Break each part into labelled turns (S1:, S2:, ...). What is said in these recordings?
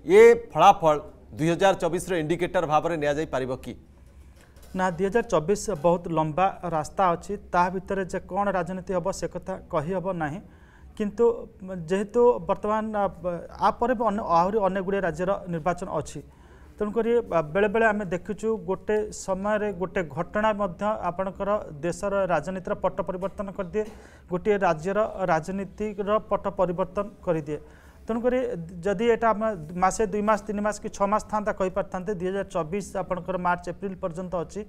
S1: ଏ ଫଳାଫଳ ଦୁଇହଜାର ଚବିଶର ଇଣ୍ଡିକେଟର ଭାବରେ ନିଆଯାଇପାରିବ କି
S2: ନା ଦୁଇହଜାର ଚବିଶ ବହୁତ ଲମ୍ବା ରାସ୍ତା ଅଛି ତା ଭିତରେ ଯେ କ'ଣ ରାଜନୀତି ହେବ ସେ କଥା କହିହେବ ନାହିଁ କିନ୍ତୁ ଯେହେତୁ ବର୍ତ୍ତମାନ ଆ ପରେ ବି ଆହୁରି ଅନେକ ଗୁଡ଼ିଏ ରାଜ୍ୟର ନିର୍ବାଚନ ଅଛି ତେଣୁକରି ବେଳେବେଳେ ଆମେ ଦେଖୁଛୁ ଗୋଟେ ସମୟରେ ଗୋଟେ ଘଟଣା ମଧ୍ୟ ଆପଣଙ୍କର ଦେଶର ରାଜନୀତିର ପଟ ପରିବର୍ତ୍ତନ କରିଦିଏ ଗୋଟିଏ ରାଜ୍ୟର ରାଜନୀତିର ପଟ ପରିବର୍ତ୍ତନ କରିଦିଏ তেমকরি যদি এটা আপনার মাসে দুই মাস তিন মাস কি ছ মাস থাকে থাকে দুই হাজার চবিশ আপনার মার্চ এপ্রিল পর্যন্ত অছি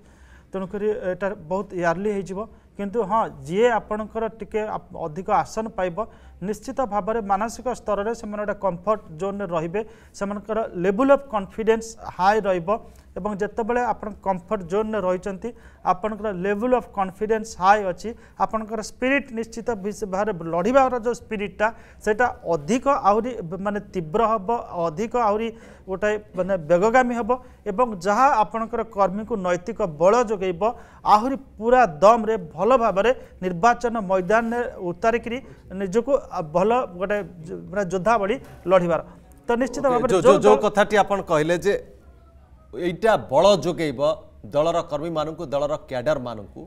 S2: তেমকরি এটা বহু ইয়ারলি হয়েযিব কিন্তু হ্যাঁ যিয়ে আপনার টিকি অধিক আসন পাইব নিশ্চিত ভাবে মানসিক স্তরের সে কমফর্ট জোন রহবে সে লেভেল অফ কনফিডেন্স হাই রহব ଏବଂ ଯେତେବେଳେ ଆପଣ କମ୍ଫର୍ଟ ଜୋନ୍ରେ ରହିଛନ୍ତି ଆପଣଙ୍କର ଲେଭୁଲ୍ ଅଫ୍ କନ୍ଫିଡେନ୍ସ ହାଏ ଅଛି ଆପଣଙ୍କର ସ୍ପିରିଟ୍ ନିଶ୍ଚିତ ଭାବରେ ଲଢ଼ିବାର ଯେଉଁ ସ୍ପିରିଟ୍ଟା ସେଇଟା ଅଧିକ ଆହୁରି ମାନେ ତୀବ୍ର ହେବ ଅଧିକ ଆହୁରି ଗୋଟାଏ ମାନେ ବେଗଗାମୀ ହେବ ଏବଂ ଯାହା ଆପଣଙ୍କର କର୍ମୀଙ୍କୁ ନୈତିକ ବଳ ଯୋଗାଇବ ଆହୁରି ପୁରା ଦମ୍ରେ ଭଲ ଭାବରେ ନିର୍ବାଚନ ମଇଦାନରେ ଉତାରିକିରି ନିଜକୁ ଭଲ ଗୋଟେ ମାନେ ଯୋଦ୍ଧା ଭଳି ଲଢ଼ିବାର ତ ନିଶ୍ଚିତ ଭାବରେ ଯେଉଁ କଥାଟି ଆପଣ କହିଲେ ଯେ ଏଇଟା ବଳ ଯୋଗାଇବ ଦଳର
S1: କର୍ମୀମାନଙ୍କୁ ଦଳର କ୍ୟାଡରମାନଙ୍କୁ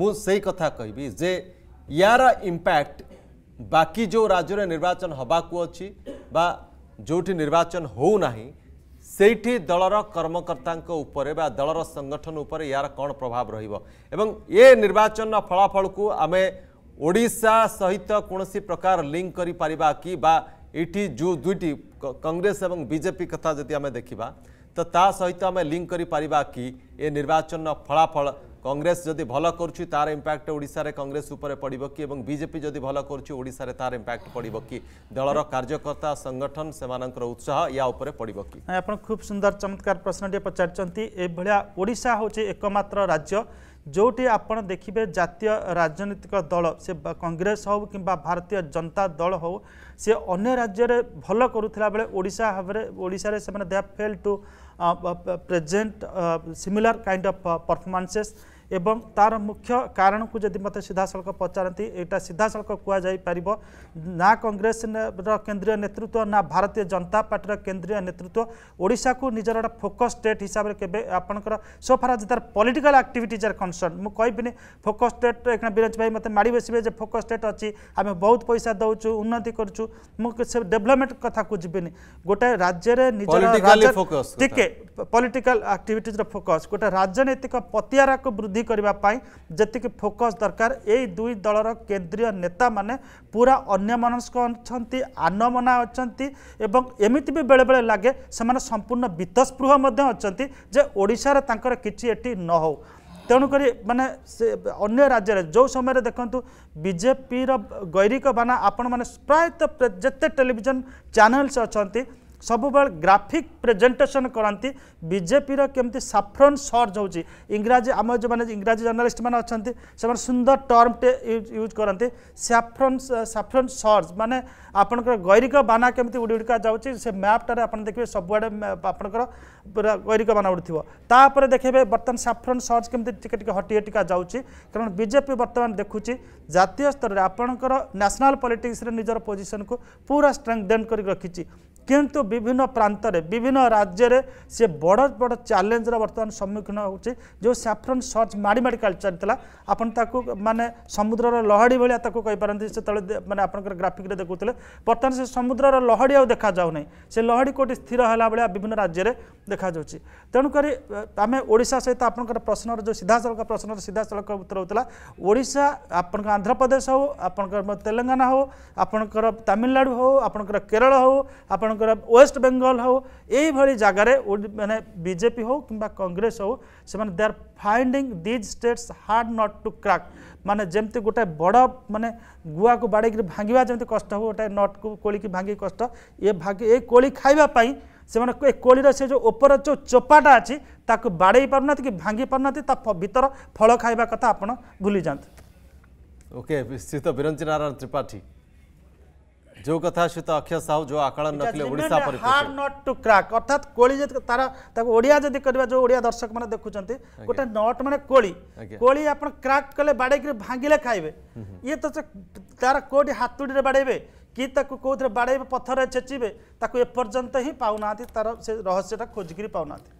S1: ମୁଁ ସେଇ କଥା କହିବି ଯେ ୟାର ଇମ୍ପ୍ୟାକ୍ଟ ବାକି ଯେଉଁ ରାଜ୍ୟରେ ନିର୍ବାଚନ ହେବାକୁ ଅଛି ବା ଯେଉଁଠି ନିର୍ବାଚନ ହେଉନାହିଁ ସେଇଠି ଦଳର କର୍ମକର୍ତ୍ତାଙ୍କ ଉପରେ ବା ଦଳର ସଂଗଠନ ଉପରେ ୟାର କ'ଣ ପ୍ରଭାବ ରହିବ ଏବଂ ଏ ନିର୍ବାଚନର ଫଳାଫଳକୁ ଆମେ ଓଡ଼ିଶା ସହିତ କୌଣସି ପ୍ରକାର ଲିଙ୍କ କରିପାରିବା କି ବା ଏଇଠି ଯେଉଁ ଦୁଇଟି କଂଗ୍ରେସ ଏବଂ ବିଜେପି କଥା ଯଦି ଆମେ ଦେଖିବା তো তা সহিত আমি লিঙ্ক করে পারা কি এ নির্বাচন ফলাফল কংগ্রেস যদি ভাল করছি তার ইম্প্যাক্ট ওড়শার কংগ্রেস উপরে পড়ব কি এবং বিজেপি যদি ভাল করছি ওড়শার তার ইম্প্যাক্ট পড়ব কি দলর কার্যকর্তা সংগঠন সেমানকর উৎসাহ ইয়া উপরে
S2: পড়ব কি আপনার খুব সুন্দর চমৎকার প্রশ্নটি পচারিছেন এভাবে ওড়শা হচ্ছে একমাত্র রাজ্য ଯେଉଁଠି ଆପଣ ଦେଖିବେ ଜାତୀୟ ରାଜନୈତିକ ଦଳ ସେ କଂଗ୍ରେସ ହେଉ କିମ୍ବା ଭାରତୀୟ ଜନତା ଦଳ ହେଉ ସେ ଅନ୍ୟ ରାଜ୍ୟରେ ଭଲ କରୁଥିଲା ବେଳେ ଓଡ଼ିଶା ଭାବରେ ଓଡ଼ିଶାରେ ସେମାନେ they fail to Uh, uh, present uh, similar kind of performances ଏବଂ ତା'ର ମୁଖ୍ୟ କାରଣକୁ ଯଦି ମୋତେ ସିଧାସଳଖ ପଚାରନ୍ତି ଏଇଟା ସିଧାସଳଖ କୁହାଯାଇପାରିବ ନା କଂଗ୍ରେସର କେନ୍ଦ୍ରୀୟ ନେତୃତ୍ୱ ନା ଭାରତୀୟ ଜନତା ପାର୍ଟିର କେନ୍ଦ୍ରୀୟ ନେତୃତ୍ୱ ଓଡ଼ିଶାକୁ ନିଜର ଗୋଟେ ଫୋକସ୍ ଷ୍ଟେଟ୍ ହିସାବରେ କେବେ ଆପଣଙ୍କର ସୋ ଫାର୍ ଆଜି ତା'ର ପଲିଟିକାଲ୍ ଆକ୍ଟିଭିଟିଜ୍ ଆର୍ କନସର୍ନ ମୁଁ କହିବିନି ଫୋକସ୍ ଷ୍ଟେଟ୍ ଏଖଣା ବିରଜ ଭାଇ ମୋତେ ମାଡ଼ି ବସିବେ ଯେ ଫୋକସ୍ ଷ୍ଟେଟ୍ ଅଛି ଆମେ ବହୁତ ପଇସା ଦେଉଛୁ ଉନ୍ନତି କରୁଛୁ ମୁଁ ସେ ଡେଭଲପମେଣ୍ଟ କଥାକୁ ଯିବିନି ଗୋଟେ ରାଜ୍ୟରେ ନିଜର ଟିକେ ପଲିଟିକାଲ ଆକ୍ଟିଭିଟିଜ୍ର ଫୋକସ୍ ଗୋଟେ ରାଜନୈତିକ ପତିଆରାକୁ ବୃଦ୍ଧି କରିବା ପାଇଁ ଯେତିକି ଫୋକସ୍ ଦରକାର ଏଇ ଦୁଇ ଦଳର କେନ୍ଦ୍ରୀୟ ନେତାମାନେ ପୁରା ଅନ୍ୟମନସ୍କ ଅଛନ୍ତି ଆନମନା ଅଛନ୍ତି ଏବଂ ଏମିତି ବି ବେଳେବେଳେ ଲାଗେ ସେମାନେ ସମ୍ପୂର୍ଣ୍ଣ ବିତସ୍ପୃହ ମଧ୍ୟ ଅଛନ୍ତି ଯେ ଓଡ଼ିଶାରେ ତାଙ୍କର କିଛି ଏଠି ନ ହେଉ ତେଣୁକରି ମାନେ ସେ ଅନ୍ୟ ରାଜ୍ୟରେ ଯେଉଁ ସମୟରେ ଦେଖନ୍ତୁ ବିଜେପିର ଗୈରିକ ବାନା ଆପଣମାନେ ପ୍ରାୟତଃ ଯେତେ ଟେଲିଭିଜନ ଚ୍ୟାନେଲ୍ସ ଅଛନ୍ତି ସବୁବେଳେ ଗ୍ରାଫିକ୍ ପ୍ରେଜେଣ୍ଟେସନ୍ କରନ୍ତି ବିଜେପିର କେମିତି ସାଫ୍ରନ୍ ସର୍ଚ୍ଚ ହେଉଛି ଇଂରାଜୀ ଆମ ଯେଉଁମାନେ ଇଂରାଜୀ ଜର୍ଣ୍ଣାଲିଷ୍ଟମାନେ ଅଛନ୍ତି ସେମାନେ ସୁନ୍ଦର ଟର୍ମଟେ ୟୁଜ୍ କରନ୍ତି ସାଫ୍ରନ୍ ସାଫ୍ରନ୍ ସର୍ଚ୍ଚ ମାନେ ଆପଣଙ୍କର ଗୈରିକ ବାନା କେମିତି ଉଡ଼ି ଉଡ଼ିକା ଯାଉଛି ସେ ମ୍ୟାପ୍ଟାରେ ଆପଣ ଦେଖିବେ ସବୁଆଡ଼େ ଆପଣଙ୍କର ପୁରା ଗୈରିକ ବାନା ଉଡ଼ିଥିବ ତାପରେ ଦେଖେଇବେ ବର୍ତ୍ତମାନ ସାଫ୍ରନ୍ ସର୍ଚ୍ଚ କେମିତି ଟିକେ ଟିକେ ହଟି ହଟିକା ଯାଉଛି କାରଣ ବିଜେପି ବର୍ତ୍ତମାନ ଦେଖୁଛି ଜାତୀୟ ସ୍ତରରେ ଆପଣଙ୍କର ନ୍ୟାସନାଲ୍ ପଲିଟିକ୍ସରେ ନିଜର ପୋଜିସନ୍କୁ ପୁରା ଷ୍ଟ୍ରେଙ୍ଗଦେନ୍ କରିକି ରଖିଛି କିନ୍ତୁ ବିଭିନ୍ନ ପ୍ରାନ୍ତରେ ବିଭିନ୍ନ ରାଜ୍ୟରେ ସେ ବଡ଼ ବଡ଼ ଚ୍ୟାଲେଞ୍ଜର ବର୍ତ୍ତମାନ ସମ୍ମୁଖୀନ ହେଉଛି ଯେଉଁ ସାଫ୍ରନ୍ ସର୍ଚ୍ଚ ମାଡ଼ି ମାଡ଼ି ଚାଲିଥିଲା ଆପଣ ତାକୁ ମାନେ ସମୁଦ୍ରର ଲହଡ଼ି ଭଳିଆ ତାକୁ କହିପାରନ୍ତି ସେତେବେଳେ ମାନେ ଆପଣଙ୍କର ଗ୍ରାଫିକ୍ରେ ଦେଖୁଥିଲେ ବର୍ତ୍ତମାନ ସେ ସମୁଦ୍ରର ଲହଡ଼ି ଆଉ ଦେଖାଯାଉନାହିଁ ସେ ଲହଡ଼ି କେଉଁଠି ସ୍ଥିର ହେଲା ଭଳିଆ ବିଭିନ୍ନ ରାଜ୍ୟରେ ଦେଖାଯାଉଛି ତେଣୁକରି ଆମେ ଓଡ଼ିଶା ସହିତ ଆପଣଙ୍କର ପ୍ରଶ୍ନର ଯେଉଁ ସିଧାସଳଖ ପ୍ରଶ୍ନର ସିଧାସଳଖ ଉତ୍ତର ହେଉଥିଲା ଓଡ଼ିଶା ଆପଣଙ୍କ ଆନ୍ଧ୍ରପ୍ରଦେଶ ହେଉ ଆପଣଙ୍କର ତେଲେଙ୍ଗାନା ହେଉ ଆପଣଙ୍କର ତାମିଲନାଡ଼ୁ ହେଉ ଆପଣଙ୍କର କେରଳ ହେଉ ଆପଣ मान वेस्ट बेंगल हो यही जगार मैंने बीजेपी हूँ कि कंग्रेस हो से they are finding these states hard nut to crack माने जमी गोटे बड़ मानने गुआ को बाड़ी भांगा जमी कष्ट हो गए नट को कोली की भांगी कष्ट ये भागी ये कोली खाई से कोली से जो ओपर जो चोपाटा अच्छी ताको बाड़े पार ना कि भांगी पार ना भर फल खाइबा कथा आप भूली जाते
S1: ओके विरंजी नारायण त्रिपाठी जो कथा सहित अक्षय साहू जो आकलन रखिले ओडिसा पर हार्ड
S2: नॉट टू क्रैक अर्थात कोली जे तारा ताको ओडिया जदि करबा जो ओडिया दर्शक माने देखुचंते गोटे नॉट माने कोली कोली आपण क्रैक कले बाडे के भांगिले खाइबे ये तो तार कोडी हातुडी रे बाडेबे कि ताको कोथरे बाडेबे पत्थर छेचिबे ताको ए पर्यंत ही पाउनाती तार से रहस्य खोजिकरी पाउनाती